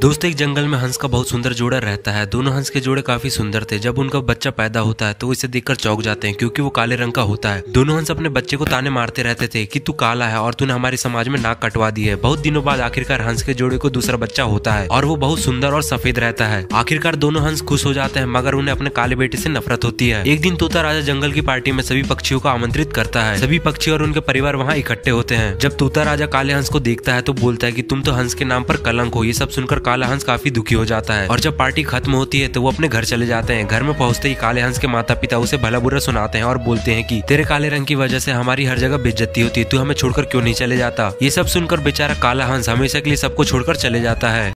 दोस्तों एक जंगल में हंस का बहुत सुंदर जोड़ा रहता है दोनों हंस के जोड़े काफी सुंदर थे जब उनका बच्चा पैदा होता है तो इसे देखकर चौक जाते हैं क्योंकि वो काले रंग का होता है दोनों हंस अपने बच्चे को ताने मारते रहते थे कि तू काला है और तूने हमारे समाज में नाक कटवा दी है बहुत दिनों बाद आखिरकार हंस के जोड़े को दूसरा बच्चा होता है और वो बहुत सुंदर और सफेद रहता है आखिरकार दोनों हंस खुश हो जाते हैं मगर उन्हें अपने काले बेटे से नफरत होती है एक दिन तोता राजा जंगल की पार्टी में सभी पक्षियों को आमंत्रित करता है सभी पक्षी और उनके परिवार वहाँ इकट्ठे होते हैं जब तोता राजा काले हंस को देखता है तो बोलता है की तुम तो हंस के नाम पर कलंक हो ये सब सुनकर काला हंस काफी दुखी हो जाता है और जब पार्टी खत्म होती है तो वो अपने घर चले जाते हैं घर में पहुंचते ही काले हंस के माता पिता उसे भला बुरा सुनाते हैं और बोलते हैं कि तेरे काले रंग की वजह से हमारी हर जगह बेज्जती होती है तू हमें छोड़कर क्यों नहीं चले जाता ये सब सुनकर बेचारा काला हंस हमेशा के लिए सबको छोड़कर चले जाता है